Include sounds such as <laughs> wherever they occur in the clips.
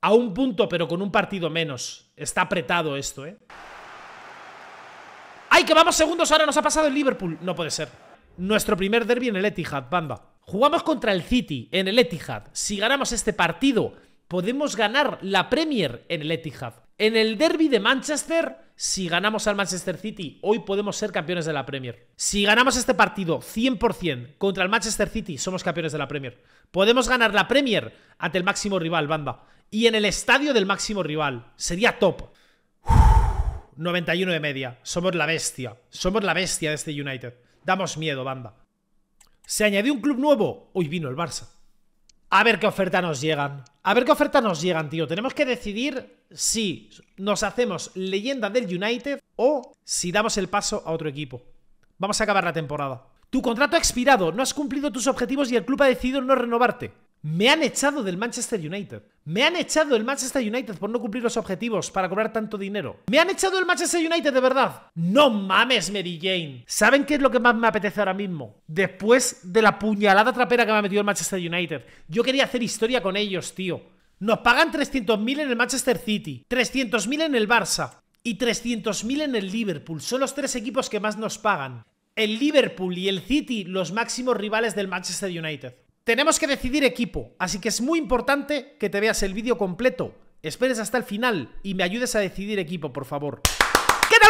a un punto, pero con un partido menos. Está apretado esto, ¿eh? ¡Ay, que vamos segundos! Ahora nos ha pasado el Liverpool. No puede ser. Nuestro primer derby en el Etihad, banda. Jugamos contra el City en el Etihad. Si ganamos este partido, podemos ganar la Premier en el Etihad. En el derby de Manchester, si ganamos al Manchester City, hoy podemos ser campeones de la Premier. Si ganamos este partido 100% contra el Manchester City, somos campeones de la Premier. Podemos ganar la Premier ante el máximo rival, banda. Y en el estadio del máximo rival. Sería top. 91 de media. Somos la bestia. Somos la bestia de este United. Damos miedo, banda. ¿Se añadió un club nuevo? Hoy vino el Barça. A ver qué oferta nos llegan. A ver qué oferta nos llegan, tío. Tenemos que decidir si nos hacemos leyenda del United o si damos el paso a otro equipo. Vamos a acabar la temporada. Tu contrato ha expirado, no has cumplido tus objetivos y el club ha decidido no renovarte. Me han echado del Manchester United. Me han echado del Manchester United por no cumplir los objetivos para cobrar tanto dinero. Me han echado del Manchester United de verdad. No mames, Mary Jane. ¿Saben qué es lo que más me apetece ahora mismo? Después de la puñalada trapera que me ha metido el Manchester United. Yo quería hacer historia con ellos, tío. Nos pagan 300.000 en el Manchester City, 300.000 en el Barça y 300.000 en el Liverpool. Son los tres equipos que más nos pagan. El Liverpool y el City, los máximos rivales del Manchester United. Tenemos que decidir equipo, así que es muy importante que te veas el vídeo completo. Esperes hasta el final y me ayudes a decidir equipo, por favor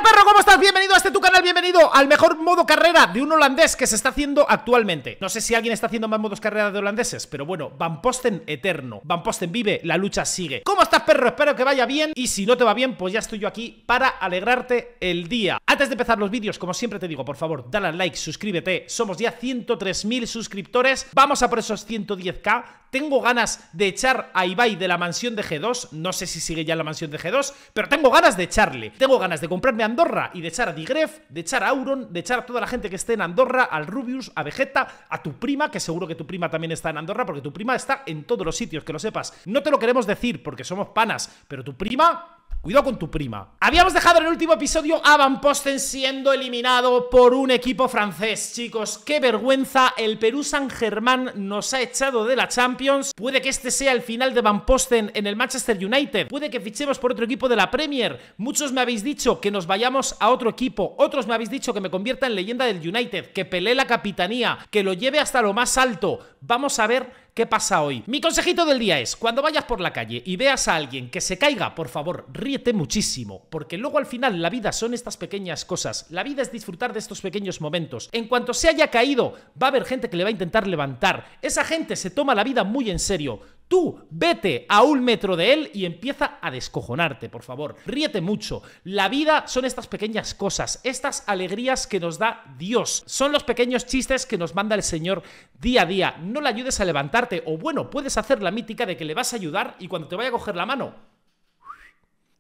perro? ¿Cómo estás? Bienvenido a este tu canal, bienvenido al mejor modo carrera de un holandés que se está haciendo actualmente. No sé si alguien está haciendo más modos carrera de holandeses, pero bueno, Van Posten eterno. Van Posten vive, la lucha sigue. ¿Cómo estás, perro? Espero que vaya bien y si no te va bien, pues ya estoy yo aquí para alegrarte el día. Antes de empezar los vídeos, como siempre te digo, por favor, dale al like, suscríbete. Somos ya 103.000 suscriptores. Vamos a por esos 110k. Tengo ganas de echar a Ibai de la mansión de G2. No sé si sigue ya la mansión de G2, pero tengo ganas de echarle. Tengo ganas de comprarme a Andorra y de echar a Digref, de echar a Auron, de echar a toda la gente que esté en Andorra, al Rubius, a Vegeta, a tu prima, que seguro que tu prima también está en Andorra, porque tu prima está en todos los sitios, que lo sepas. No te lo queremos decir porque somos panas, pero tu prima Cuidado con tu prima. Habíamos dejado en el último episodio a Van Posten siendo eliminado por un equipo francés. Chicos, qué vergüenza. El Perú San Germán nos ha echado de la Champions. Puede que este sea el final de Van Posten en el Manchester United. Puede que fichemos por otro equipo de la Premier. Muchos me habéis dicho que nos vayamos a otro equipo. Otros me habéis dicho que me convierta en leyenda del United. Que pelee la capitanía. Que lo lleve hasta lo más alto. Vamos a ver ¿Qué pasa hoy? Mi consejito del día es, cuando vayas por la calle y veas a alguien que se caiga, por favor, ríete muchísimo, porque luego al final la vida son estas pequeñas cosas, la vida es disfrutar de estos pequeños momentos. En cuanto se haya caído, va a haber gente que le va a intentar levantar. Esa gente se toma la vida muy en serio. Tú vete a un metro de él y empieza a descojonarte, por favor. Ríete mucho. La vida son estas pequeñas cosas, estas alegrías que nos da Dios. Son los pequeños chistes que nos manda el Señor día a día. No le ayudes a levantarte. O bueno, puedes hacer la mítica de que le vas a ayudar y cuando te vaya a coger la mano,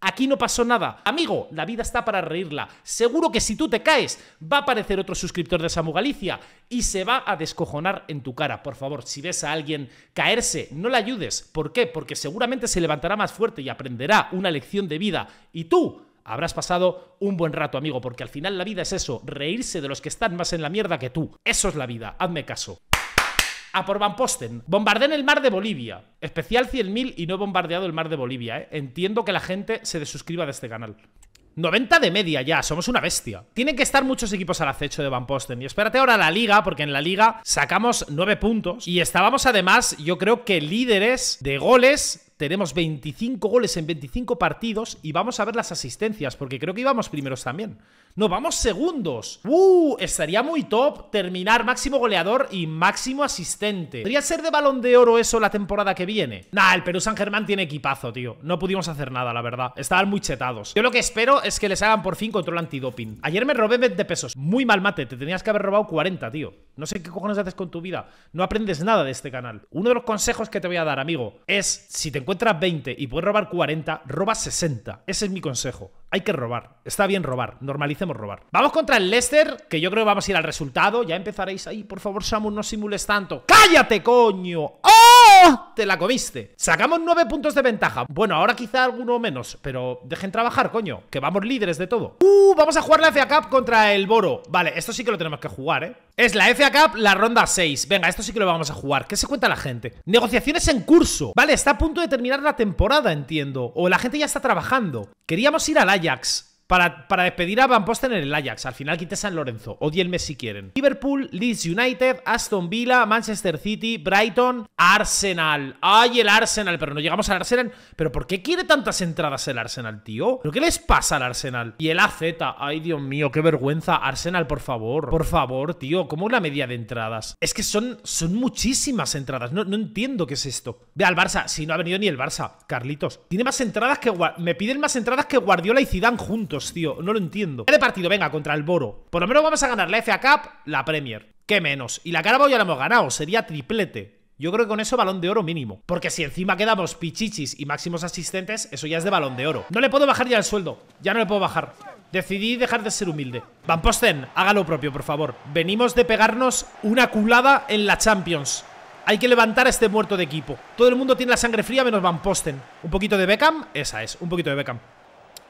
Aquí no pasó nada. Amigo, la vida está para reírla. Seguro que si tú te caes, va a aparecer otro suscriptor de Samu Galicia y se va a descojonar en tu cara. Por favor, si ves a alguien caerse, no le ayudes. ¿Por qué? Porque seguramente se levantará más fuerte y aprenderá una lección de vida. Y tú habrás pasado un buen rato, amigo, porque al final la vida es eso, reírse de los que están más en la mierda que tú. Eso es la vida, hazme caso a por Van Posten. en el mar de Bolivia. Especial 100.000 y no he bombardeado el mar de Bolivia, ¿eh? Entiendo que la gente se desuscriba de este canal. 90 de media ya, somos una bestia. Tienen que estar muchos equipos al acecho de Van Posten. Y espérate ahora la liga, porque en la liga sacamos 9 puntos. Y estábamos además, yo creo que líderes de goles. Tenemos 25 goles en 25 partidos y vamos a ver las asistencias, porque creo que íbamos primeros también. No, vamos segundos. ¡Uh! Estaría muy top terminar máximo goleador y máximo asistente. ¿Podría ser de balón de oro eso la temporada que viene? Nah, el Perú San Germán tiene equipazo, tío. No pudimos hacer nada, la verdad. Estaban muy chetados. Yo lo que espero es que les hagan por fin control antidoping. Ayer me robé 20 pesos. Muy mal mate. Te tenías que haber robado 40, tío. No sé qué cojones haces con tu vida. No aprendes nada de este canal. Uno de los consejos que te voy a dar, amigo, es si te encuentras 20 y puedes robar 40, roba 60. Ese es mi consejo. Hay que robar. Está bien robar. Normalicemos robar. Vamos contra el Leicester, que yo creo que vamos a ir al resultado. Ya empezaréis ahí. Por favor, Samu, no simules tanto. ¡Cállate, coño! ¡Oh! Te la comiste. Sacamos nueve puntos de ventaja. Bueno, ahora quizá alguno menos, pero dejen trabajar, coño, que vamos líderes de todo. ¡Uh! Vamos a jugar la FA Cup contra el Boro. Vale, esto sí que lo tenemos que jugar, ¿eh? Es la FA Cup, la ronda 6. Venga, esto sí que lo vamos a jugar. ¿Qué se cuenta la gente? Negociaciones en curso. Vale, está a punto de terminar la temporada, entiendo. O la gente ya está trabajando. Queríamos ir al Ajax para, despedir a Van Posten en el Ajax. Al final quite San Lorenzo. mes si quieren. Liverpool, Leeds United, Aston Villa, Manchester City, Brighton, Arsenal. ¡Ay, el Arsenal! Pero no llegamos al Arsenal. ¿Pero por qué quiere tantas entradas el Arsenal, tío? ¿Pero qué les pasa al Arsenal? Y el AZ. ¡Ay, Dios mío! ¡Qué vergüenza! Arsenal, por favor. Por favor, tío. ¿Cómo la media de entradas? Es que son, son muchísimas entradas. No, no entiendo qué es esto. Ve al Barça. Si no ha venido ni el Barça. Carlitos. Tiene más entradas que... Me piden más entradas que Guardiola y Zidane juntos tío. No lo entiendo. ¿Qué de partido? Venga, contra el Boro. Por lo menos vamos a ganar la FA Cup, la Premier. ¿Qué menos? Y la Carabao ya la hemos ganado. Sería triplete. Yo creo que con eso balón de oro mínimo. Porque si encima quedamos pichichis y máximos asistentes, eso ya es de balón de oro. No le puedo bajar ya el sueldo. Ya no le puedo bajar. Decidí dejar de ser humilde. Van Posten, haga lo propio, por favor. Venimos de pegarnos una culada en la Champions. Hay que levantar a este muerto de equipo. Todo el mundo tiene la sangre fría menos Van Posten. Un poquito de Beckham, esa es, un poquito de Beckham.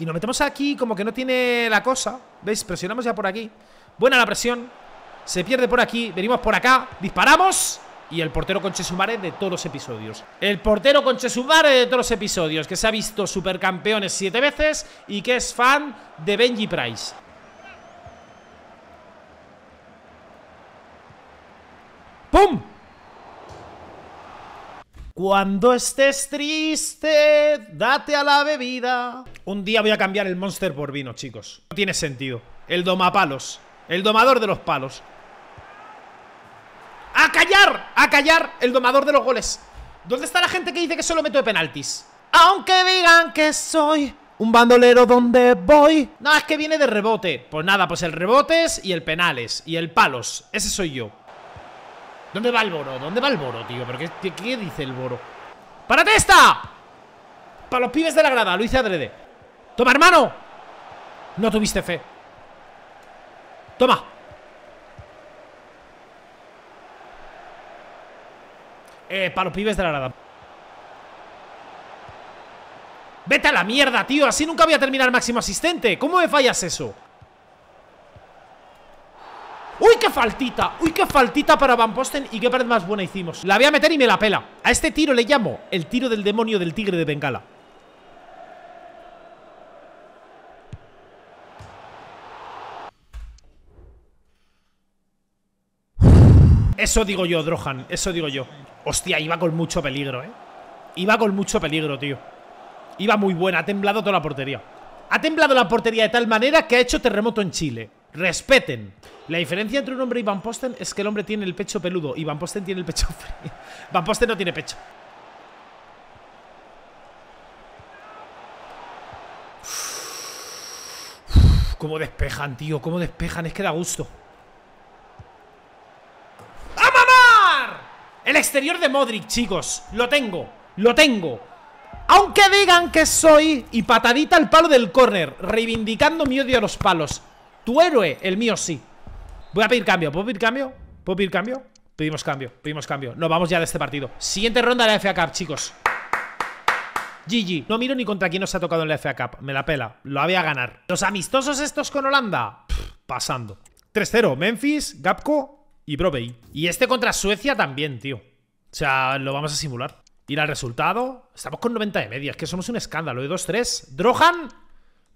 Y nos metemos aquí como que no tiene la cosa. ¿Veis? Presionamos ya por aquí. Buena la presión. Se pierde por aquí. Venimos por acá. Disparamos. Y el portero con Chesumare de todos los episodios. El portero con Chesumare de todos los episodios. Que se ha visto supercampeones siete veces. Y que es fan de Benji Price. ¡Pum! Cuando estés triste, date a la bebida. Un día voy a cambiar el monster por vino, chicos. No tiene sentido. El domapalos. El domador de los palos. ¡A callar! ¡A callar! El domador de los goles. ¿Dónde está la gente que dice que solo meto de penaltis? Aunque digan que soy un bandolero donde voy. No, es que viene de rebote. Pues nada, pues el rebotes y el penales. Y el palos. Ese soy yo. ¿Dónde va el boro? ¿Dónde va el boro, tío? ¿Pero qué, dice el boro? ¡Párate esta! Para los pibes de la grada, lo hice adrede ¡Toma, hermano! No tuviste fe ¡Toma! Eh, para los pibes de la grada ¡Vete a la mierda, tío! Así nunca voy a terminar máximo asistente ¿Cómo me fallas eso? ¡Uy, qué faltita! ¡Uy, qué faltita para Van Posten! Y qué pared más buena hicimos. La voy a meter y me la pela. A este tiro le llamo el tiro del demonio del tigre de Bengala. Eso digo yo, Drohan. Eso digo yo. Hostia, iba con mucho peligro, ¿eh? Iba con mucho peligro, tío. Iba muy buena. Ha temblado toda la portería. Ha temblado la portería de tal manera que ha hecho terremoto en Chile. Respeten. La diferencia entre un hombre y Van Posten es que el hombre tiene el pecho peludo y Van Posten tiene el pecho <laughs> frío. Van Posten no tiene pecho. ¿Cómo despejan, tío? ¿Cómo despejan? Es que da gusto. ¡A mamar! El exterior de Modric, chicos. Lo tengo. Lo tengo. Aunque digan que soy y patadita al palo del córner, reivindicando mi odio a los palos. Tu héroe, el mío sí. Voy a pedir cambio. ¿Puedo pedir cambio? ¿Puedo pedir cambio? Pedimos cambio, pedimos cambio. No vamos ya de este partido. Siguiente ronda de la FA Cup, chicos. GG. No miro ni contra quién nos ha tocado en la FA Cup. Me la pela. Lo había a ganar. Los amistosos estos con Holanda. pasando. 3-0. Memphis, Gapco y Probey Y este contra Suecia también, tío. O sea, lo vamos a simular. Ir al resultado. Estamos con 90 de medias. Es que somos un escándalo. De 2-3. Drohan.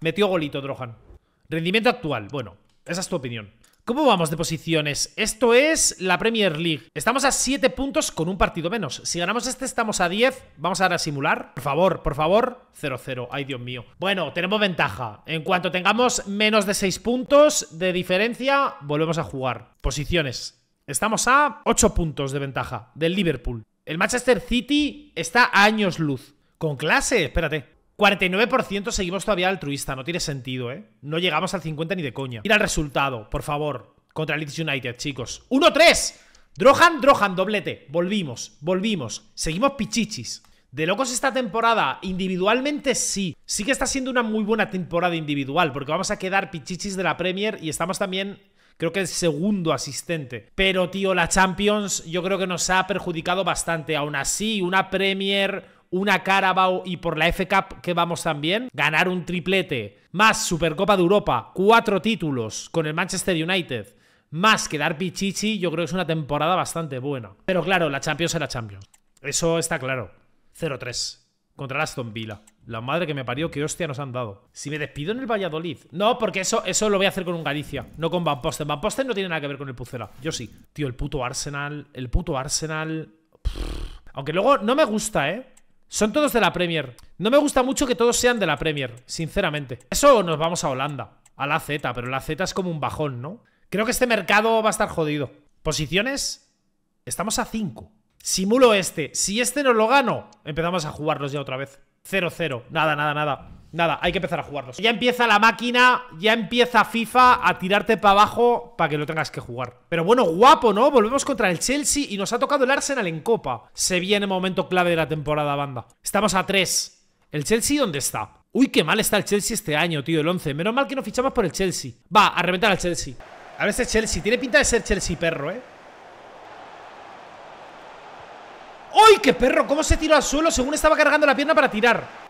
Metió golito, Drohan. Rendimiento actual, bueno, esa es tu opinión. ¿Cómo vamos de posiciones? Esto es la Premier League. Estamos a 7 puntos con un partido menos. Si ganamos este, estamos a 10. Vamos ahora a simular. Por favor, por favor. 0-0. Ay, Dios mío. Bueno, tenemos ventaja. En cuanto tengamos menos de 6 puntos de diferencia, volvemos a jugar. Posiciones. Estamos a 8 puntos de ventaja del Liverpool. El Manchester City está a años luz. Con clase, espérate. 49% seguimos todavía altruista, no tiene sentido, ¿eh? No llegamos al 50 ni de coña. Mira el resultado, por favor, contra Leeds United, chicos. 1-3. Drohan, Drohan, doblete. Volvimos, volvimos. Seguimos pichichis. De locos esta temporada, individualmente sí. Sí que está siendo una muy buena temporada individual, porque vamos a quedar pichichis de la Premier y estamos también creo que el segundo asistente. Pero, tío, la Champions yo creo que nos ha perjudicado bastante. Aún así, una Premier una Carabao y por la F Cup que vamos también, ganar un triplete, más Supercopa de Europa, cuatro títulos con el Manchester United, más que dar Pichichi, yo creo que es una temporada bastante buena. Pero claro, la Champions era Champions. Eso está claro. 0-3 contra Aston Villa. La madre que me parió, qué hostia nos han dado. Si me despido en el Valladolid. No, porque eso, eso lo voy a hacer con un Galicia, no con Van Posten. Van Posten no tiene nada que ver con el Pucela. Yo sí. Tío, el puto Arsenal. El puto Arsenal. Aunque luego no me gusta, ¿eh? Son todos de la Premier. No me gusta mucho que todos sean de la Premier, sinceramente. Eso nos vamos a Holanda, a la Z, pero la Z es como un bajón, ¿no? Creo que este mercado va a estar jodido. Posiciones, estamos a 5. Simulo este. Si este no lo gano, empezamos a jugarlos ya otra vez. 0-0. Nada, nada, nada. Nada, hay que empezar a jugarlos. Ya empieza la máquina, ya empieza FIFA a tirarte para abajo para que lo tengas que jugar. Pero bueno, guapo, ¿no? Volvemos contra el Chelsea y nos ha tocado el Arsenal en Copa. Se viene momento clave de la temporada, banda. Estamos a 3. ¿El Chelsea dónde está? Uy, qué mal está el Chelsea este año, tío, el 11. Menos mal que no fichamos por el Chelsea. Va, a reventar al Chelsea. A ver este Chelsea. Tiene pinta de ser Chelsea perro, ¿eh? ¡Uy, qué perro! ¿Cómo se tiró al suelo según estaba cargando la pierna para tirar?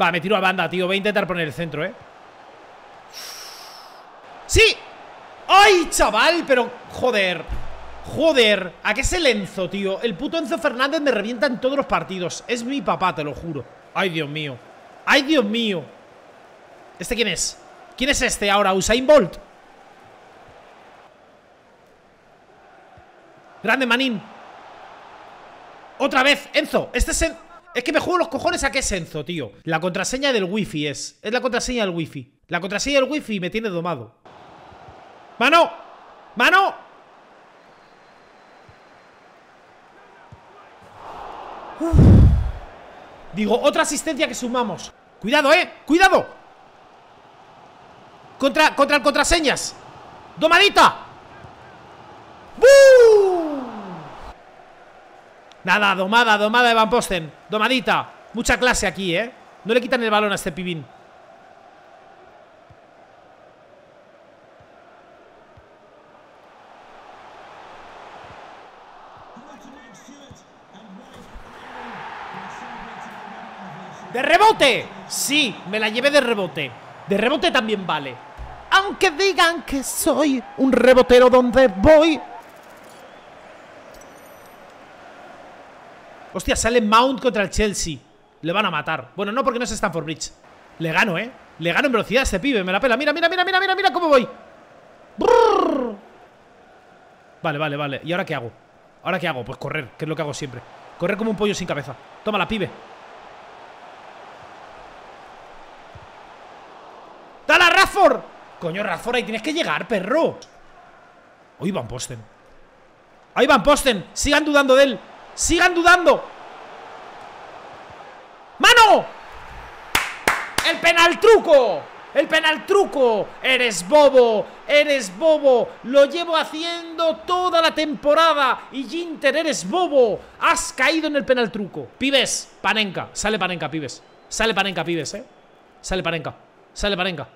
Va, me tiro a banda, tío. Voy a intentar poner el centro, ¿eh? ¡Sí! ¡Ay, chaval! Pero, joder Joder, ¿a qué es el Enzo, tío? El puto Enzo Fernández me revienta en todos los partidos Es mi papá, te lo juro Ay, Dios mío Ay, Dios mío ¿Este quién es? ¿Quién es este ahora? ¿Usain Bolt? Grande Manín Otra vez, Enzo Este es el... Es que me juego los cojones a qué Senzo, tío. La contraseña del wifi es. Es la contraseña del wifi. La contraseña del wifi me tiene domado. ¡Mano! ¡Mano! Digo, otra asistencia que sumamos. ¡Cuidado, eh! ¡Cuidado! Contra, contra el contraseñas. ¡Domadita! Nada, domada, domada de Van Posten. Domadita. Mucha clase aquí, ¿eh? No le quitan el balón a este pibín. ¡De rebote! Sí, me la llevé de rebote. De rebote también vale. Aunque digan que soy un rebotero donde voy, Hostia, sale Mount contra el Chelsea. Le van a matar. Bueno, no porque no es por Bridge. Le gano, ¿eh? Le gano en velocidad a este pibe. Me la pela. Mira, mira, mira, mira, mira, mira cómo voy. Vale, vale, vale. ¿Y ahora qué hago? ¿Ahora qué hago? Pues correr, que es lo que hago siempre. Correr como un pollo sin cabeza. Toma la pibe. ¡Dala, a Coño, Rafford, ahí tienes que llegar, perro. Hoy Van Posten. Ahí Van Posten. Sigan dudando de él. Sigan dudando. ¡Mano! ¡El penal truco! ¡El penal truco! ¡Eres bobo! ¡Eres bobo! Lo llevo haciendo toda la temporada. Y Ginter, eres bobo. Has caído en el penal truco. Pibes, parenca Sale parenca pibes. Sale parenca pibes, eh. Sale parenca Sale Panenka.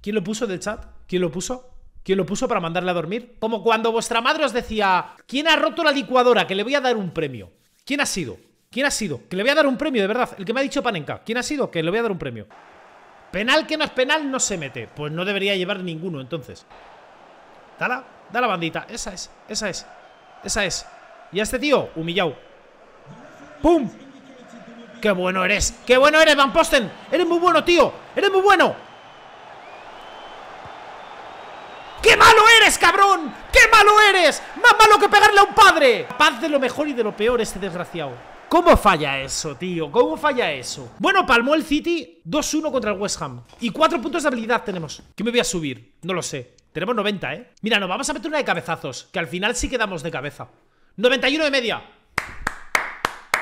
¿Quién lo puso del chat? ¿Quién lo puso? ¿Quién lo puso para mandarle a dormir? Como cuando vuestra madre os decía, ¿quién ha roto la licuadora? Que le voy a dar un premio. ¿Quién ha sido? ¿Quién ha sido? Que le voy a dar un premio, de verdad. El que me ha dicho Panenka. ¿Quién ha sido? Que le voy a dar un premio. Penal que no es penal, no se mete. Pues no debería llevar ninguno, entonces. Dala, la bandita. Esa es, esa es, esa es. Y a este tío, humillado. ¡Pum! ¡Qué bueno eres! ¡Qué bueno eres, Van Posten! ¡Eres muy bueno, tío! ¡Eres muy bueno! ¡Qué malo eres, cabrón! ¡Qué malo eres! ¡Más malo que pegarle a un padre! Paz de lo mejor y de lo peor este desgraciado. ¿Cómo falla eso, tío? ¿Cómo falla eso? Bueno, palmó el City 2-1 contra el West Ham. Y cuatro puntos de habilidad tenemos. ¿Qué me voy a subir? No lo sé. Tenemos 90, ¿eh? Mira, nos vamos a meter una de cabezazos, que al final sí quedamos de cabeza. 91 de media.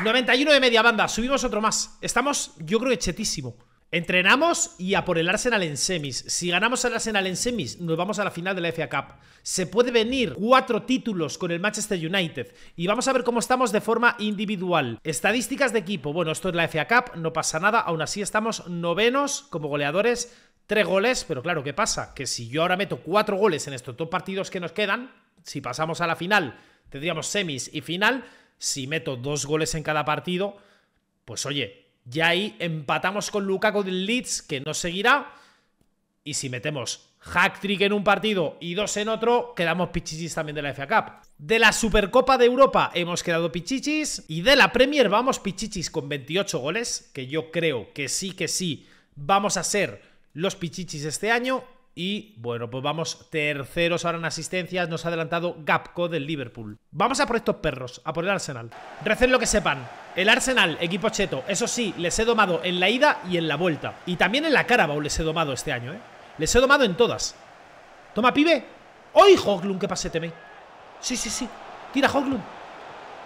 91 de media, banda. Subimos otro más. Estamos, yo creo que chetísimo. Entrenamos y a por el Arsenal en semis. Si ganamos el Arsenal en semis, nos vamos a la final de la FA Cup. Se puede venir cuatro títulos con el Manchester United. Y vamos a ver cómo estamos de forma individual. Estadísticas de equipo. Bueno, esto es la FA Cup, no pasa nada. Aún así estamos novenos como goleadores. Tres goles, pero claro, ¿qué pasa? Que si yo ahora meto cuatro goles en estos dos partidos que nos quedan, si pasamos a la final, tendríamos semis y final. Si meto dos goles en cada partido, pues oye, y ahí empatamos con Lukaku del Leeds, que no seguirá. Y si metemos hack-trick en un partido y dos en otro, quedamos pichichis también de la FA Cup. De la Supercopa de Europa hemos quedado pichichis. Y de la Premier vamos pichichis con 28 goles, que yo creo que sí, que sí, vamos a ser los pichichis este año. Y bueno, pues vamos terceros ahora en asistencias. Nos ha adelantado Gapco del Liverpool. Vamos a por estos perros, a por el Arsenal. Recen lo que sepan. El Arsenal, equipo cheto. Eso sí, les he domado en la ida y en la vuelta. Y también en la Carabao les he domado este año, ¿eh? Les he domado en todas. Toma, pibe. ¡Ay, Hoglund, qué pasete, teme! Sí, sí, sí. Tira, Hoglund.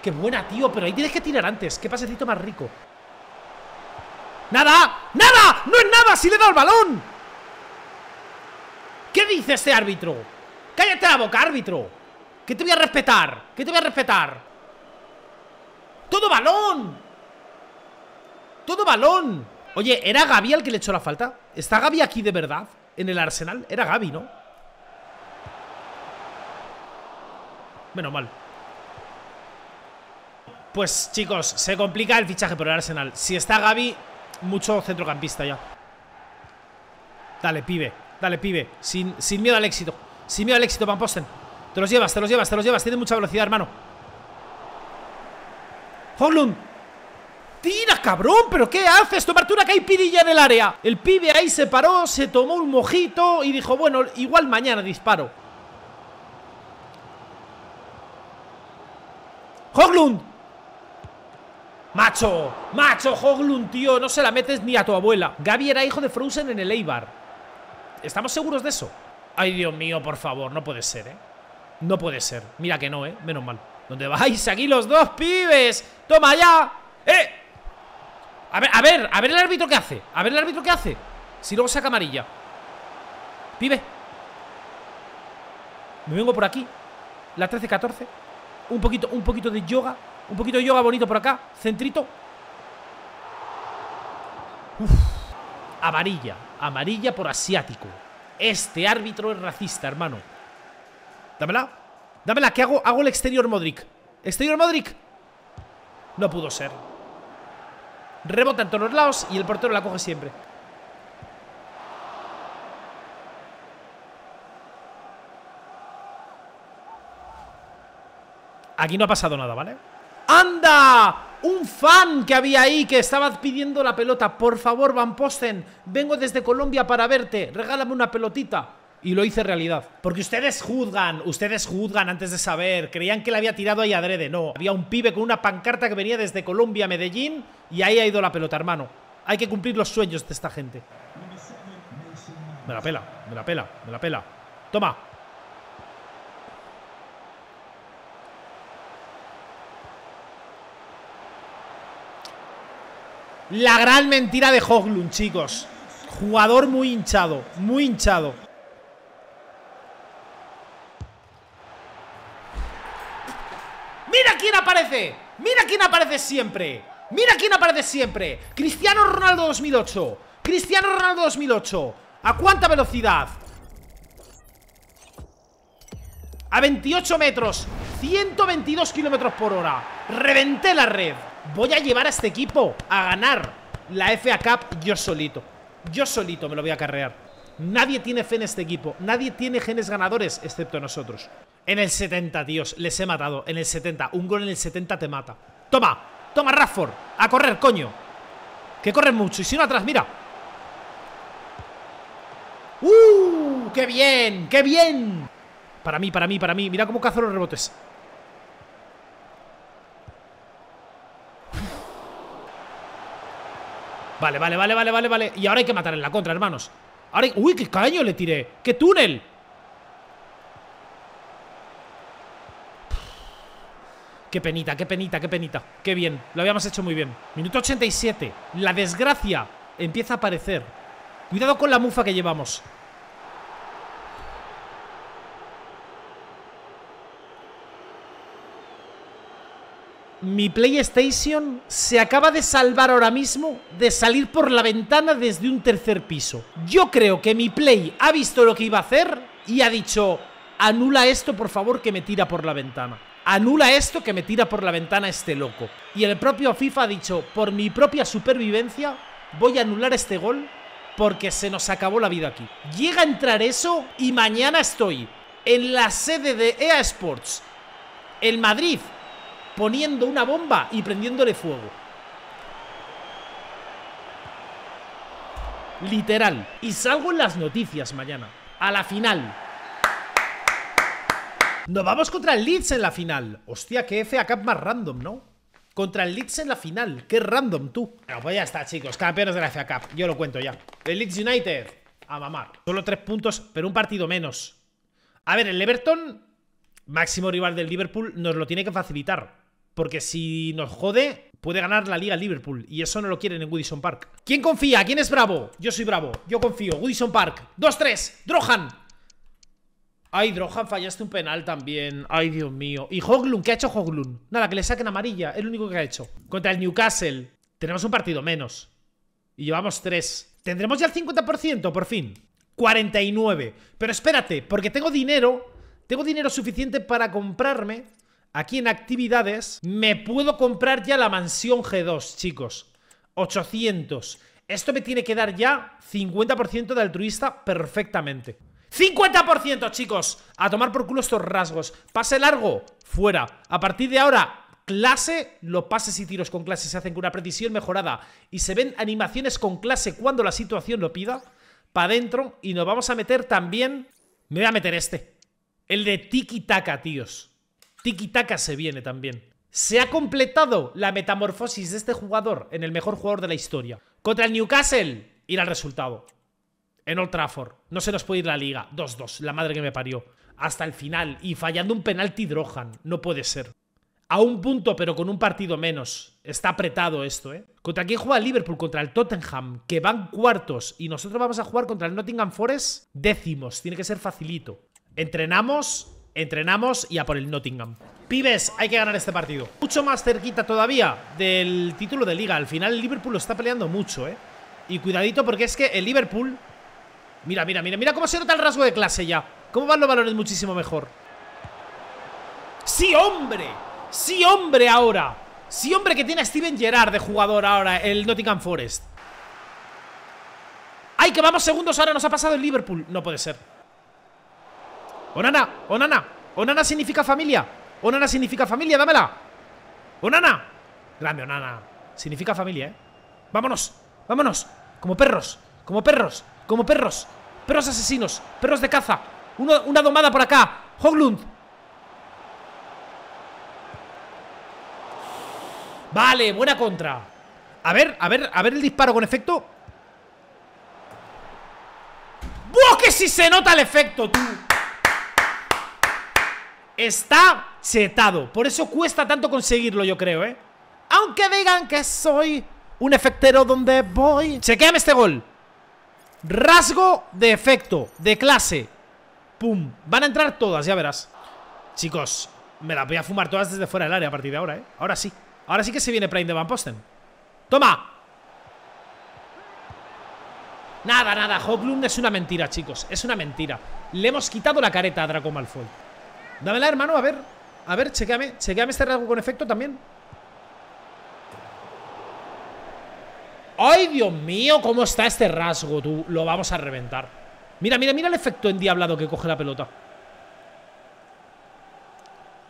¡Qué buena, tío! Pero ahí tienes que tirar antes. ¡Qué pasecito más rico! ¡Nada! ¡Nada! ¡No es nada! ¡Si le da el balón! ¿Qué dice este árbitro? ¡Cállate la boca, árbitro! ¡Que te voy a respetar! ¡Que te voy a respetar! ¡Todo balón! ¡Todo balón! Oye, ¿era Gaby el que le echó la falta? ¿Está Gaby aquí de verdad? ¿En el Arsenal? Era Gaby, ¿no? Menos mal Pues chicos, se complica el fichaje por el Arsenal Si está Gaby, mucho centrocampista ya Dale, pibe Dale, pibe. Sin, sin miedo al éxito. Sin miedo al éxito, Van Te los llevas, te los llevas, te los llevas. Tiene mucha velocidad, hermano. Hoglund. Tira, cabrón, pero ¿qué haces? Tomarte una caipirilla en el área. El pibe ahí se paró, se tomó un mojito y dijo, bueno, igual mañana disparo. Hoglund. Macho, macho, Hoglund, tío, no se la metes ni a tu abuela. Gaby era hijo de Frozen en el Eibar. ¿Estamos seguros de eso? Ay, Dios mío, por favor, no puede ser, ¿eh? No puede ser. Mira que no, ¿eh? Menos mal. ¿Dónde vais? Aquí los dos pibes. ¡Toma ya! ¡Eh! A ver, a ver, a ver el árbitro qué hace. A ver el árbitro qué hace. Si luego saca amarilla. Pibe. Me vengo por aquí. La 13-14. Un poquito, un poquito de yoga. Un poquito de yoga bonito por acá. Centrito. Amarilla. Amarilla por asiático. Este árbitro es racista, hermano. Dámela. Dámela, que hago, hago el exterior Modric. Exterior Modric. No pudo ser. Rebota en todos los lados y el portero la coge siempre. Aquí no ha pasado nada, ¿vale? ¡Anda! un fan que había ahí que estaba pidiendo la pelota. Por favor, Van Posten, vengo desde Colombia para verte. Regálame una pelotita. Y lo hice realidad. Porque ustedes juzgan, ustedes juzgan antes de saber. Creían que la había tirado ahí adrede. No, había un pibe con una pancarta que venía desde Colombia a Medellín y ahí ha ido la pelota, hermano. Hay que cumplir los sueños de esta gente. Me la pela, me la pela, me la pela. Toma, La gran mentira de Hoglund, chicos. Jugador muy hinchado, muy hinchado. ¡Mira quién aparece! ¡Mira quién aparece siempre! ¡Mira quién aparece siempre! ¡Cristiano Ronaldo 2008! ¡Cristiano Ronaldo 2008! ¿A cuánta velocidad? A 28 metros 122 kilómetros por hora Reventé la red Voy a llevar a este equipo a ganar la FA Cup yo solito. Yo solito me lo voy a carrear. Nadie tiene fe en este equipo. Nadie tiene genes ganadores, excepto nosotros. En el 70, Dios, Les he matado. En el 70. Un gol en el 70 te mata. Toma. Toma, Rafford. A correr, coño. Que corren mucho. Y si no, atrás, mira. ¡Uh! ¡Qué bien! ¡Qué bien! Para mí, para mí, para mí. Mira cómo cazan los rebotes. Vale, vale, vale, vale, vale, vale. Y ahora hay que matar en la contra, hermanos. Ahora ¡Uy, qué caño le tiré! ¡Qué túnel! Qué penita, qué penita, qué penita. Qué bien, lo habíamos hecho muy bien. Minuto 87. La desgracia empieza a aparecer. Cuidado con la mufa que llevamos. Mi PlayStation se acaba de salvar ahora mismo de salir por la ventana desde un tercer piso. Yo creo que mi Play ha visto lo que iba a hacer y ha dicho, anula esto por favor que me tira por la ventana. Anula esto que me tira por la ventana este loco. Y el propio FIFA ha dicho, por mi propia supervivencia, voy a anular este gol porque se nos acabó la vida aquí. Llega a entrar eso y mañana estoy en la sede de EA Sports, en Madrid, poniendo una bomba y prendiéndole fuego. Literal. Y salgo en las noticias mañana. A la final. Nos vamos contra el Leeds en la final. Hostia, que F acá más random, ¿no? Contra el Leeds en la final. Qué random, tú. Bueno, pues ya está, chicos. Campeones de la FA Cup. Yo lo cuento ya. El Leeds United. A mamar. Solo tres puntos, pero un partido menos. A ver, el Everton, máximo rival del Liverpool, nos lo tiene que facilitar. Porque si nos jode, puede ganar la liga Liverpool. Y eso no lo quieren en Woodison Park. ¿Quién confía? ¿Quién es bravo? Yo soy bravo. Yo confío. Woodison Park. 2-3. Drohan. Ay, Drohan, fallaste un penal también. Ay, Dios mío. ¿Y Hoglund? ¿Qué ha hecho Hoglund? Nada, que le saquen amarilla. Es lo único que ha hecho. Contra el Newcastle. Tenemos un partido menos. Y llevamos 3. Tendremos ya el 50% por fin. 49. Pero espérate, porque tengo dinero. Tengo dinero suficiente para comprarme Aquí en actividades me puedo comprar ya la mansión G2, chicos. 800. Esto me tiene que dar ya 50% de altruista perfectamente. 50% chicos, a tomar por culo estos rasgos Pase largo, fuera A partir de ahora, clase Los pases y tiros con clase se hacen con una precisión mejorada Y se ven animaciones con clase cuando la situación lo pida Para adentro, y nos vamos a meter también Me voy a meter este El de tiki-taka, tíos Tiki Taka se viene también. Se ha completado la metamorfosis de este jugador en el mejor jugador de la historia. Contra el Newcastle, ir el resultado. En Old Trafford. No se nos puede ir la liga. 2-2, la madre que me parió. Hasta el final. Y fallando un penalti Drohan. No puede ser. A un punto, pero con un partido menos. Está apretado esto, ¿eh? ¿Contra quién juega Liverpool? Contra el Tottenham, que van cuartos. Y nosotros vamos a jugar contra el Nottingham Forest décimos. Tiene que ser facilito. Entrenamos entrenamos y a por el Nottingham. Pibes, hay que ganar este partido. Mucho más cerquita todavía del título de liga. Al final el Liverpool lo está peleando mucho, ¿eh? Y cuidadito porque es que el Liverpool... Mira, mira, mira, mira cómo se nota el rasgo de clase ya. Cómo van los balones muchísimo mejor. ¡Sí, hombre! ¡Sí, hombre ahora! ¡Sí, hombre que tiene a Steven Gerrard de jugador ahora el Nottingham Forest! ¡Ay, que vamos segundos! Ahora nos ha pasado el Liverpool. No puede ser. Onana, Onana, Onana significa familia. Onana significa familia, dámela. Onana. Grande, Onana. Significa familia, ¿eh? Vámonos, vámonos. Como perros, como perros, como perros. Perros asesinos, perros de caza. una domada por acá. Hoglund. Vale, buena contra. A ver, a ver, a ver el disparo con efecto. ¡Buah, que si se nota el efecto, tú! está setado. Por eso cuesta tanto conseguirlo, yo creo, ¿eh? Aunque digan que soy un efectero donde voy. Chequeame este gol. Rasgo de efecto, de clase. Pum. Van a entrar todas, ya verás. Chicos, me las voy a fumar todas desde fuera del área a partir de ahora, ¿eh? Ahora sí. Ahora sí que se viene Prime de Van Posten. ¡Toma! Nada, nada. Hoglund es una mentira, chicos. Es una mentira. Le hemos quitado la careta a Draco Malfoy. Dámela, hermano, a ver. A ver, chequeame. Chequeame este rasgo con efecto también. ¡Ay, Dios mío! ¿Cómo está este rasgo, tú? Lo vamos a reventar. Mira, mira, mira el efecto endiablado que coge la pelota.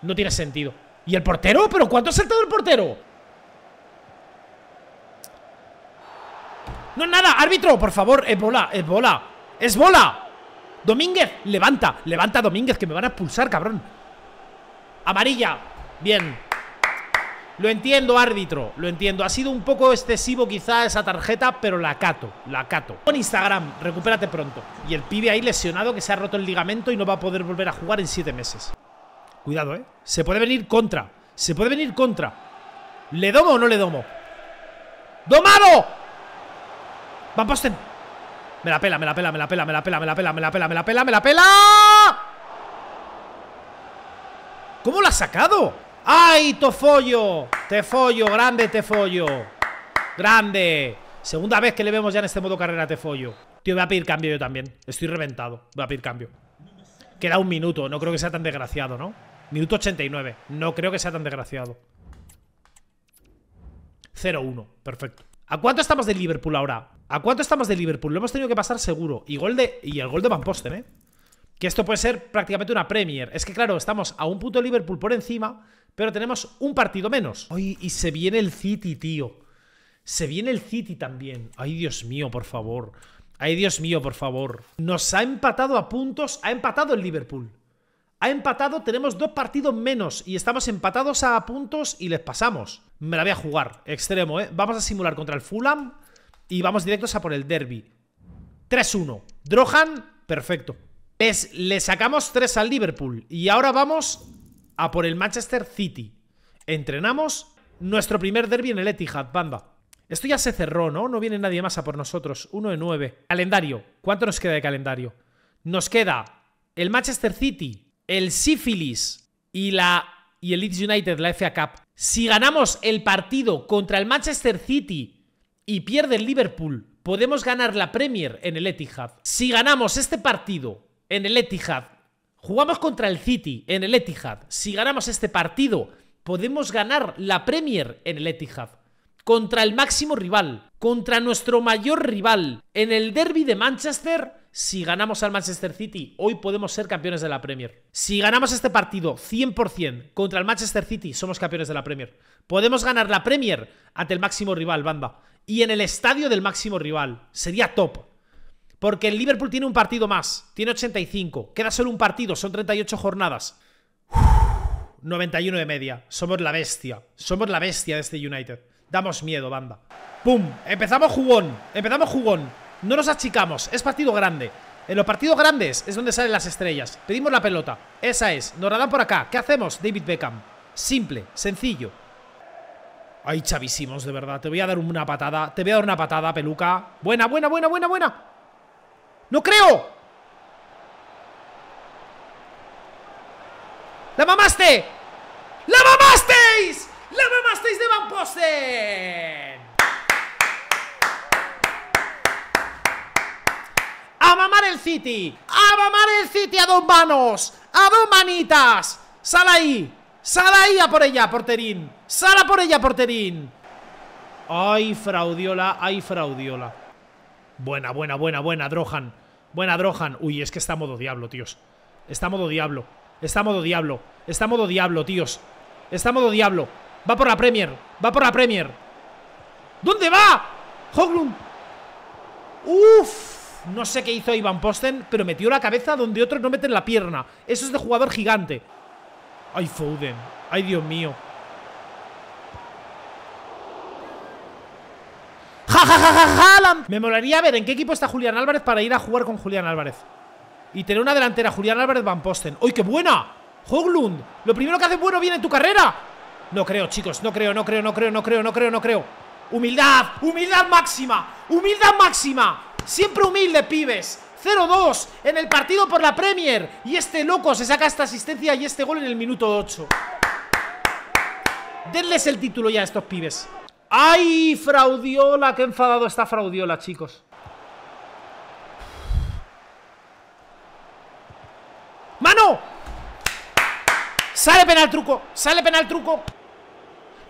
No tiene sentido. ¿Y el portero? ¿Pero cuánto ha saltado el portero? No es nada, árbitro, por favor, es bola, es bola, es bola. Domínguez, levanta, levanta Domínguez, que me van a expulsar, cabrón. Amarilla, bien. Lo entiendo, árbitro, lo entiendo. Ha sido un poco excesivo quizá esa tarjeta, pero la cato, la cato. Con Instagram, recupérate pronto. Y el pibe ahí lesionado que se ha roto el ligamento y no va a poder volver a jugar en siete meses. Cuidado, ¿eh? Se puede venir contra, se puede venir contra. ¿Le domo o no le domo? ¡Domado! Van Posten. Me la pela, me la pela, me la pela, me la pela, me la pela, me la pela, me la pela, me la pela. ¿Cómo lo ha sacado? ¡Ay, Tofollo! Tefollo, grande Tefollo. Grande. Segunda vez que le vemos ya en este modo carrera a Tefollo. Tío, voy a pedir cambio yo también. Estoy reventado. Voy a pedir cambio. Queda un minuto. No creo que sea tan desgraciado, ¿no? Minuto 89. No creo que sea tan desgraciado. 0-1. Perfecto. ¿A cuánto estamos de Liverpool ahora? ¿A cuánto estamos de Liverpool? Lo hemos tenido que pasar seguro. Y, y el gol de Van Posten, ¿eh? Que esto puede ser prácticamente una Premier. Es que, claro, estamos a un punto de Liverpool por encima, pero tenemos un partido menos. Ay, y se viene el City, tío. Se viene el City también. Ay, Dios mío, por favor. Ay, Dios mío, por favor. Nos ha empatado a puntos. Ha empatado el Liverpool. Ha empatado, tenemos dos partidos menos y estamos empatados a puntos y les pasamos. Me la voy a jugar, extremo, ¿eh? Vamos a simular contra el Fulham y vamos directos a por el derby. 3-1. Drohan, perfecto. Pues le sacamos 3 al Liverpool. Y ahora vamos a por el Manchester City. Entrenamos nuestro primer derby en el Etihad, banda. Esto ya se cerró, ¿no? No viene nadie más a por nosotros. 1 de 9. Calendario. ¿Cuánto nos queda de calendario? Nos queda el Manchester City, el Sífilis y, la, y el Leeds United, la FA Cup. Si ganamos el partido contra el Manchester City y pierde el Liverpool, podemos ganar la Premier en el Etihad. Si ganamos este partido en el Etihad, jugamos contra el City en el Etihad. Si ganamos este partido, podemos ganar la Premier en el Etihad. Contra el máximo rival, contra nuestro mayor rival, en el derby de Manchester, si ganamos al Manchester City, hoy podemos ser campeones de la Premier. Si ganamos este partido 100% contra el Manchester City, somos campeones de la Premier. Podemos ganar la Premier ante el máximo rival, Bamba y en el estadio del máximo rival. Sería top. Porque el Liverpool tiene un partido más, tiene 85, queda solo un partido, son 38 jornadas. 91 de media, somos la bestia, somos la bestia de este United. Damos miedo, banda. ¡Pum! Empezamos jugón, empezamos jugón. No nos achicamos, es partido grande. En los partidos grandes es donde salen las estrellas. Pedimos la pelota, esa es, nos la dan por acá. ¿Qué hacemos, David Beckham? Simple, sencillo. Ay, chavísimos, de verdad. Te voy a dar una patada. Te voy a dar una patada, peluca. Buena, buena, buena, buena, buena. ¡No creo! ¡La mamaste! ¡La mamasteis! ¡La mamasteis de Van Posten! ¡A mamar el City! ¡A mamar el City a dos manos! ¡A dos manitas! ¡Sal ahí! ¡Sal ahí a por ella, porterín! ¡Sala por ella, porterín! ¡Ay, fraudiola! ¡Ay, fraudiola! Buena, buena, buena, buena, Drohan. Buena, Drohan. Uy, es que está modo diablo, tíos. Está modo diablo. Está modo diablo. Está modo diablo, tíos. Está modo diablo. Va por la Premier. Va por la Premier. ¿Dónde va? Hoglund. Uf. No sé qué hizo Ivan Posten, pero metió la cabeza donde otros no meten la pierna. Eso es de jugador gigante. Ay, Foden. Ay, Dios mío. ¡Ja, ja, ja, ja, ja! Me molaría ver en qué equipo está Julián Álvarez para ir a jugar con Julián Álvarez. Y tener una delantera, Julián Álvarez Van Posten. ¡Uy, qué buena! Hoglund, lo primero que hace bueno viene en tu carrera. No creo, chicos, no creo, no creo, no creo, no creo, no creo, no creo. Humildad, humildad máxima, humildad máxima. Siempre humilde, pibes. 0-2 en el partido por la Premier. Y este loco se saca esta asistencia y este gol en el minuto 8. Denles el título ya a estos pibes. ¡Ay, Fraudiola! ¡Qué enfadado está Fraudiola, chicos! ¡Mano! ¡Sale penal truco! ¡Sale penal truco!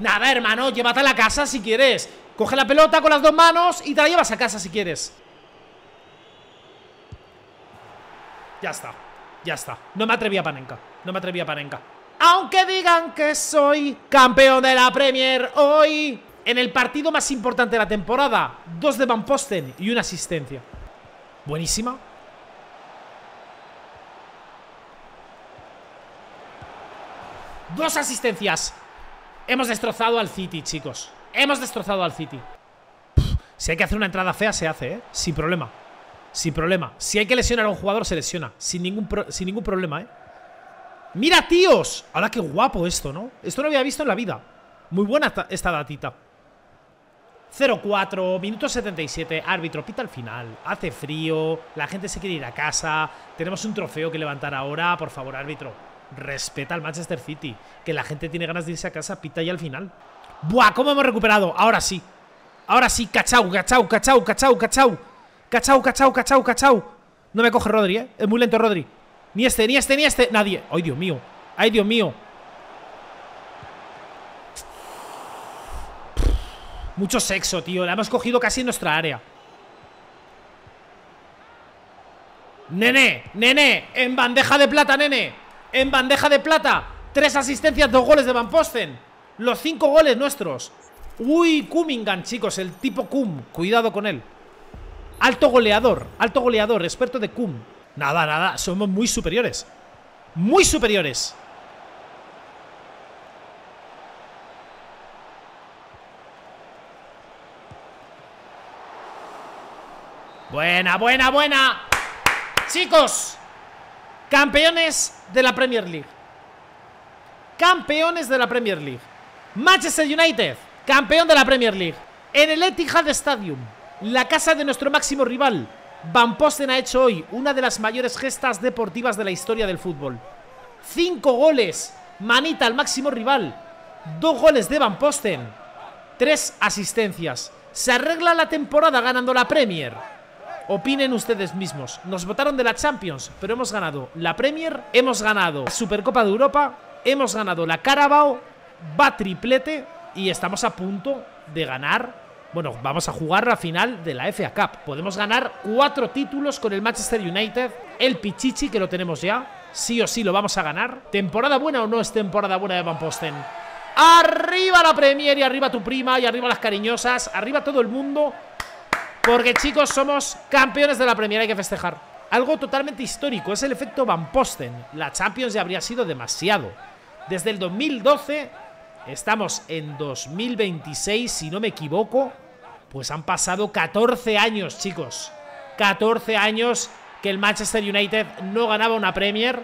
Nada, hermano, llévate a la casa si quieres Coge la pelota con las dos manos y te la llevas a casa si quieres Ya está, ya está No me atreví a Panenka, no me atreví a Panenka Aunque digan que soy campeón de la Premier hoy en el partido más importante de la temporada. Dos de Van Posten y una asistencia. Buenísima. Dos asistencias. Hemos destrozado al City, chicos. Hemos destrozado al City. si hay que hacer una entrada fea, se hace, ¿eh? Sin problema. Sin problema. Si hay que lesionar a un jugador, se lesiona. Sin ningún, sin ningún problema, ¿eh? ¡Mira, tíos! Ahora qué guapo esto, ¿no? Esto no lo había visto en la vida. Muy buena esta datita. 0-4, minuto 77, árbitro pita al final, hace frío, la gente se quiere ir a casa, tenemos un trofeo que levantar ahora, por favor árbitro, respeta al Manchester City, que la gente tiene ganas de irse a casa, pita ya al final. ¡Buah! ¿Cómo hemos recuperado? Ahora sí, ahora sí, cachau, cachau, cachau, cachau, cachau, cachau, cachau, cachau, cachau. No me coge Rodri, ¿eh? Es muy lento Rodri. Ni este, ni este, ni este, nadie. ¡Ay, Dios mío! ¡Ay, Dios mío! Mucho sexo, tío. La hemos cogido casi en nuestra área. Nene, nene. En bandeja de plata, nene. En bandeja de plata. Tres asistencias, dos goles de Van Posten. Los cinco goles nuestros. Uy, Kumingan, chicos. El tipo Cum. Cuidado con él. Alto goleador. Alto goleador. Experto de Cum. Nada, nada. Somos muy superiores. Muy superiores. Buena, buena, buena. Chicos, campeones de la Premier League. Campeones de la Premier League. Manchester United, campeón de la Premier League. En el Etihad Stadium, la casa de nuestro máximo rival, Van Posten ha hecho hoy una de las mayores gestas deportivas de la historia del fútbol. Cinco goles, manita al máximo rival. Dos goles de Van Posten. Tres asistencias. Se arregla la temporada ganando la Premier. Opinen ustedes mismos. Nos votaron de la Champions, pero hemos ganado la Premier, hemos ganado la Supercopa de Europa, hemos ganado la Carabao, va triplete y estamos a punto de ganar. Bueno, vamos a jugar la final de la FA Cup. Podemos ganar cuatro títulos con el Manchester United, el Pichichi, que lo tenemos ya. Sí o sí lo vamos a ganar. ¿Temporada buena o no es temporada buena de Van Posten? Arriba la Premier y arriba tu prima y arriba las cariñosas, arriba todo el mundo. Porque chicos, somos campeones de la Premier, hay que festejar. Algo totalmente histórico, es el efecto Van Posten. La Champions ya habría sido demasiado. Desde el 2012, estamos en 2026, si no me equivoco, pues han pasado 14 años, chicos. 14 años que el Manchester United no ganaba una Premier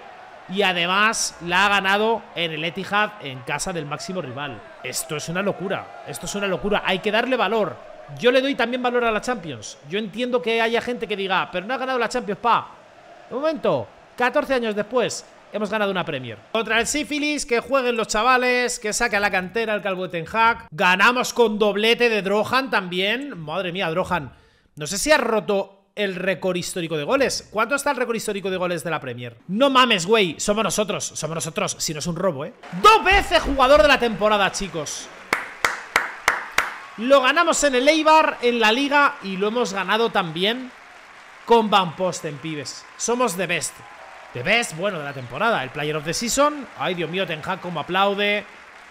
y además la ha ganado en el Etihad en casa del máximo rival. Esto es una locura, esto es una locura, hay que darle valor. Yo le doy también valor a la Champions. Yo entiendo que haya gente que diga, ah, pero no ha ganado la Champions, pa. Un momento, 14 años después, hemos ganado una Premier. Contra el sífilis, que jueguen los chavales, que saque a la cantera el Ten Hack. Ganamos con doblete de Drohan también. Madre mía, Drohan. No sé si ha roto el récord histórico de goles. ¿Cuánto está el récord histórico de goles de la Premier? No mames, güey. Somos nosotros, somos nosotros. Si no es un robo, ¿eh? Dos veces jugador de la temporada, chicos. Lo ganamos en el Eibar, en la Liga y lo hemos ganado también con Van Posten, pibes. Somos the best. The best, bueno, de la temporada. El player of the season. Ay, Dios mío, Ten como aplaude.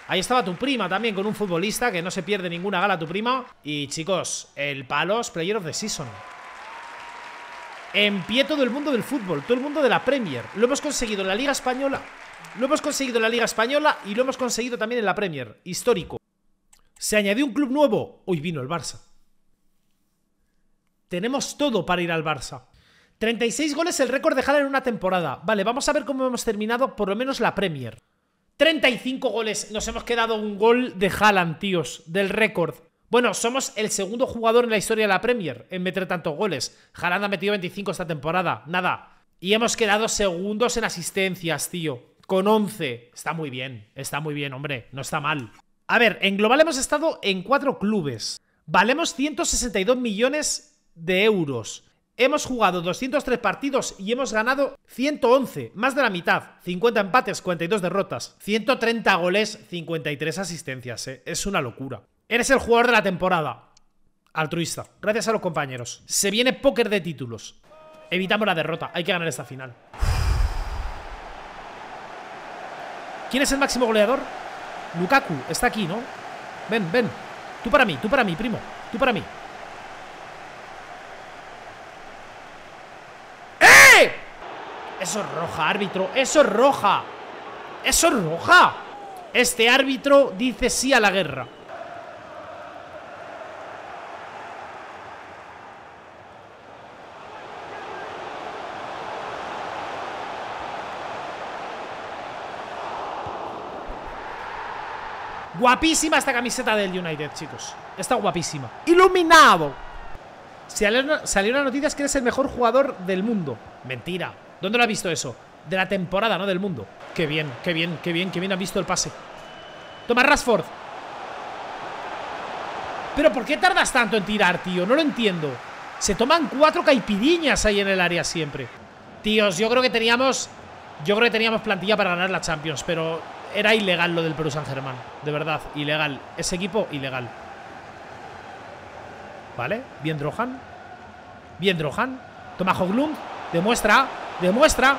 Ahí estaba tu prima también con un futbolista que no se pierde ninguna gala tu prima. Y chicos, el palos, player of the season. En pie todo el mundo del fútbol, todo el mundo de la Premier. Lo hemos conseguido en la Liga Española. Lo hemos conseguido en la Liga Española y lo hemos conseguido también en la Premier. Histórico. Se añadió un club nuevo. Hoy vino el Barça. Tenemos todo para ir al Barça. 36 goles el récord de Haaland en una temporada. Vale, vamos a ver cómo hemos terminado por lo menos la Premier. 35 goles. Nos hemos quedado un gol de Haaland, tíos, del récord. Bueno, somos el segundo jugador en la historia de la Premier en meter tantos goles. Haaland ha metido 25 esta temporada. Nada. Y hemos quedado segundos en asistencias, tío. Con 11. Está muy bien. Está muy bien, hombre. No está mal. A ver, en global hemos estado en cuatro clubes. Valemos 162 millones de euros. Hemos jugado 203 partidos y hemos ganado 111, más de la mitad, 50 empates, 42 derrotas, 130 goles, 53 asistencias, eh, es una locura. Eres el jugador de la temporada, altruista, gracias a los compañeros. Se viene póker de títulos, evitamos la derrota, hay que ganar esta final. ¿Quién es el máximo goleador? Lukaku, está aquí, ¿no? Ven, ven. Tú para mí, tú para mí, primo. Tú para mí. ¡Eh! Eso es roja, árbitro. Eso es roja. Eso es roja. Este árbitro dice sí a la guerra. Guapísima esta camiseta del United, chicos. Está guapísima. ¡Iluminado! salió noticia noticia que eres el mejor jugador del mundo. Mentira. ¿Dónde lo has visto eso? De la temporada, no del mundo. Qué bien, qué bien, qué bien, qué bien ha visto el pase. Toma Rashford. Pero ¿por qué tardas tanto en tirar, tío? No lo entiendo. Se toman cuatro caipidiñas ahí en el área siempre. Tíos, yo creo que teníamos... Yo creo que teníamos plantilla para ganar la Champions, pero era ilegal lo del Perú San Germán. De verdad, ilegal. Ese equipo, ilegal. ¿Vale? Bien Drohan. Bien Drohan. Toma Hoglund. Demuestra. Demuestra.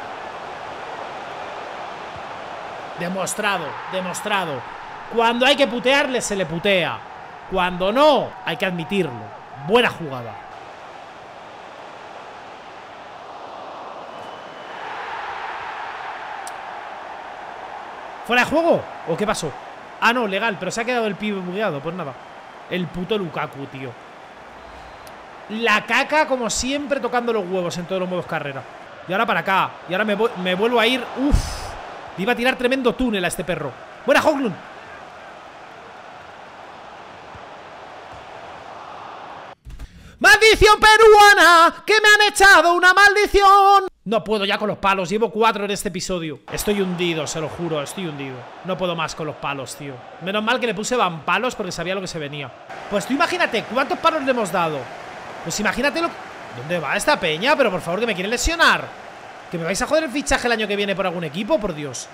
Demostrado. Demostrado. Cuando hay que putearle, se le putea. Cuando no, hay que admitirlo. Buena jugada. ¿Fuera de juego? ¿O qué pasó? Ah, no, legal, pero se ha quedado el pibe bugueado. Pues nada. El puto Lukaku, tío. La caca, como siempre, tocando los huevos en todos los modos carrera. Y ahora para acá. Y ahora me, vuelvo a ir. Uf. iba a tirar tremendo túnel a este perro. Buena, Hoglund. ¡Maldición peruana! ¡Que me han echado una maldición! No puedo ya con los palos, llevo cuatro en este episodio Estoy hundido, se lo juro, estoy hundido No puedo más con los palos, tío Menos mal que le puse van palos porque sabía lo que se venía Pues tú imagínate, ¿cuántos palos le hemos dado? Pues imagínate lo... ¿Dónde va esta peña? Pero por favor, que me quiere lesionar Que me vais a joder el fichaje el año que viene por algún equipo, por Dios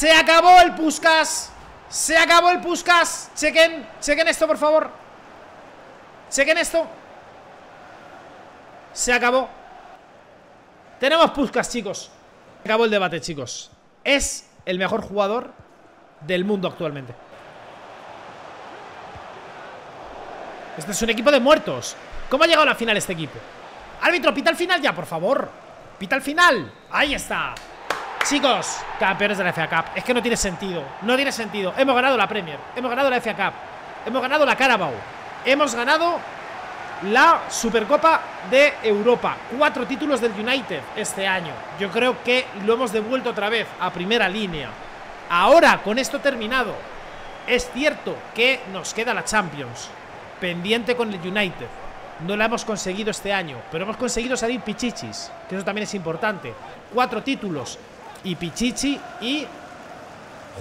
Se acabó el Puskas. Se acabó el Puskas. Chequen, chequen esto, por favor. Chequen esto. Se acabó. Tenemos Puskas, chicos. Se acabó el debate, chicos. Es el mejor jugador del mundo actualmente. Este es un equipo de muertos. ¿Cómo ha llegado a la final este equipo? Árbitro, pita el final ya, por favor. Pita el final. Ahí está. Chicos, campeones de la FA Cup. Es que no tiene sentido. No tiene sentido. Hemos ganado la Premier. Hemos ganado la FA Cup. Hemos ganado la Carabao. Hemos ganado la Supercopa de Europa. Cuatro títulos del United este año. Yo creo que lo hemos devuelto otra vez a primera línea. Ahora, con esto terminado, es cierto que nos queda la Champions. Pendiente con el United. No la hemos conseguido este año, pero hemos conseguido salir pichichis, que eso también es importante. Cuatro títulos, y Pichichi y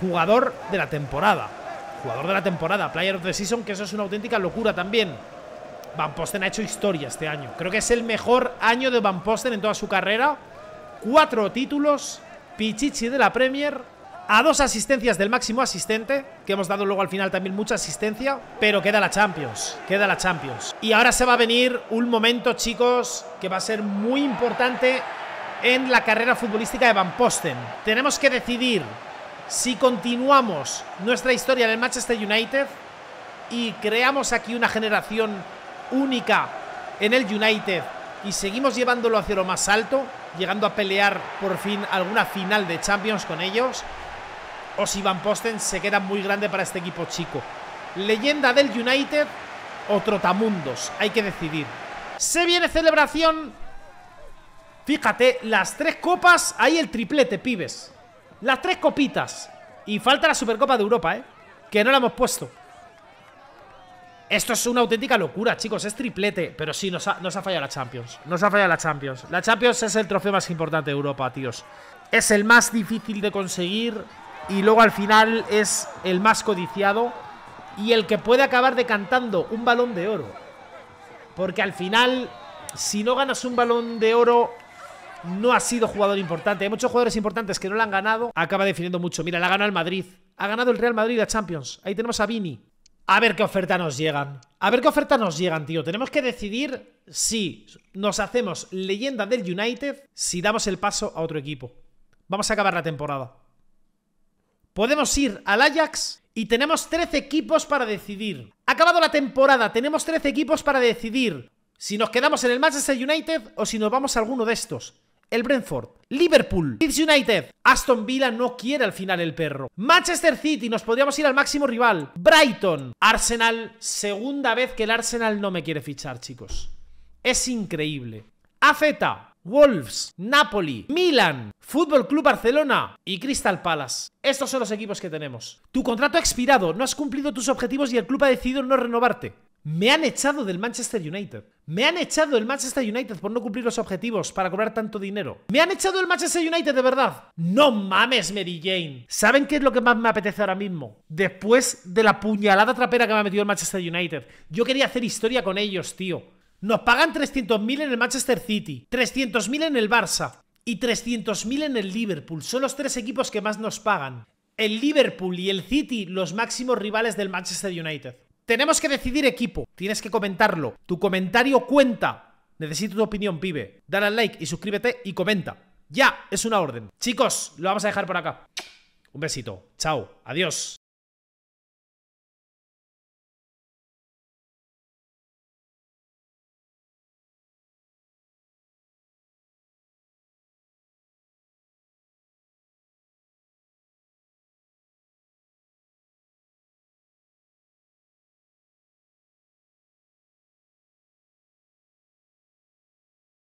jugador de la temporada. Jugador de la temporada, Player of the Season, que eso es una auténtica locura también. Van Posten ha hecho historia este año. Creo que es el mejor año de Van Posten en toda su carrera. Cuatro títulos, Pichichi de la Premier, a dos asistencias del máximo asistente, que hemos dado luego al final también mucha asistencia, pero queda la Champions, queda la Champions. Y ahora se va a venir un momento, chicos, que va a ser muy importante en la carrera futbolística de Van Posten. Tenemos que decidir si continuamos nuestra historia en el Manchester United y creamos aquí una generación única en el United y seguimos llevándolo hacia lo más alto, llegando a pelear por fin alguna final de Champions con ellos, o si Van Posten se queda muy grande para este equipo chico. Leyenda del United o Trotamundos, hay que decidir. Se viene celebración Fíjate, las tres copas, hay el triplete, pibes. Las tres copitas. Y falta la Supercopa de Europa, ¿eh? Que no la hemos puesto. Esto es una auténtica locura, chicos. Es triplete. Pero sí, nos ha, ha, fallado la Champions. Nos ha fallado la Champions. La Champions es el trofeo más importante de Europa, tíos. Es el más difícil de conseguir. Y luego al final es el más codiciado. Y el que puede acabar decantando un balón de oro. Porque al final, si no ganas un balón de oro, no ha sido jugador importante. Hay muchos jugadores importantes que no la han ganado. Acaba definiendo mucho. Mira, la ganado el Madrid. Ha ganado el Real Madrid a Champions. Ahí tenemos a Vini. A ver qué oferta nos llegan. A ver qué oferta nos llegan, tío. Tenemos que decidir si nos hacemos leyenda del United, si damos el paso a otro equipo. Vamos a acabar la temporada. Podemos ir al Ajax y tenemos 13 equipos para decidir. Ha acabado la temporada, tenemos 13 equipos para decidir si nos quedamos en el Manchester United o si nos vamos a alguno de estos el Brentford, Liverpool, Leeds United, Aston Villa no quiere al final el perro, Manchester City, nos podríamos ir al máximo rival, Brighton, Arsenal, segunda vez que el Arsenal no me quiere fichar, chicos. Es increíble. AZ, Wolves, Napoli, Milan, Fútbol Club Barcelona y Crystal Palace. Estos son los equipos que tenemos. Tu contrato ha expirado, no has cumplido tus objetivos y el club ha decidido no renovarte. Me han echado del Manchester United. Me han echado del Manchester United por no cumplir los objetivos para cobrar tanto dinero. Me han echado del Manchester United de verdad. No mames, Mary Jane. ¿Saben qué es lo que más me apetece ahora mismo? Después de la puñalada trapera que me ha metido el Manchester United. Yo quería hacer historia con ellos, tío. Nos pagan 300.000 en el Manchester City, 300.000 en el Barça y 300.000 en el Liverpool. Son los tres equipos que más nos pagan. El Liverpool y el City, los máximos rivales del Manchester United. Tenemos que decidir equipo. Tienes que comentarlo. Tu comentario cuenta. Necesito tu opinión, pibe. Dale al like y suscríbete y comenta. Ya, es una orden. Chicos, lo vamos a dejar por acá. Un besito. Chao. Adiós.